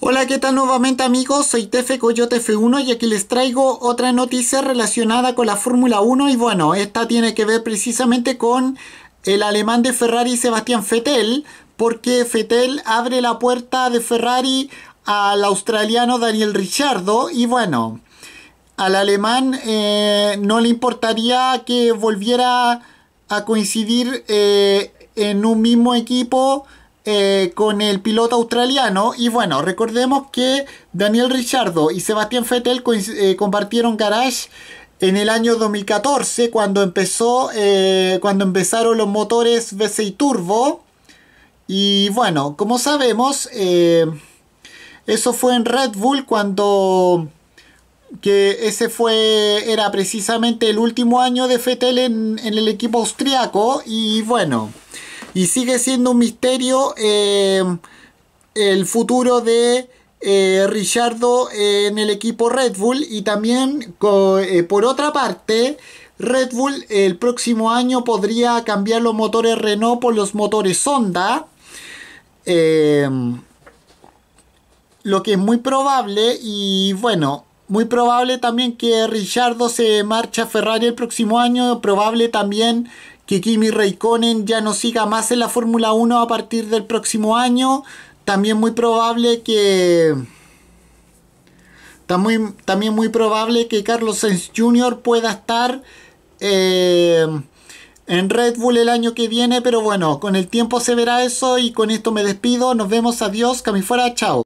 Hola, ¿qué tal nuevamente amigos? Soy Tefe Coyote F1 y aquí les traigo otra noticia relacionada con la Fórmula 1 y bueno, esta tiene que ver precisamente con el alemán de Ferrari Sebastián Fettel porque Fettel abre la puerta de Ferrari al australiano Daniel Ricciardo y bueno, al alemán eh, no le importaría que volviera a coincidir eh, en un mismo equipo eh, con el piloto australiano. Y bueno, recordemos que Daniel Richardo y Sebastián Vettel eh, compartieron garage en el año 2014 cuando empezó eh, cuando empezaron los motores V6 turbo y bueno como sabemos eso fue en Red Bull cuando que ese fue era precisamente el último año de Fettel en, en el equipo austriaco y bueno y sigue siendo un misterio eh, el futuro de eh, Richardo en el equipo Red Bull. Y también, eh, por otra parte, Red Bull el próximo año podría cambiar los motores Renault por los motores Honda. Em, lo que es muy probable y bueno, muy probable también que Richardo se marche a Ferrari el próximo año, probable también que Kimi Raikkonen ya no siga más en la Fórmula 1 a partir del próximo año. También muy probable que... También, muy probable que Carlos Sainz Jr. pueda estar eh, en Red Bull el año que viene. Pero bueno, con el tiempo se verá eso y con esto me despido. Nos vemos, adiós, que fuera, chao.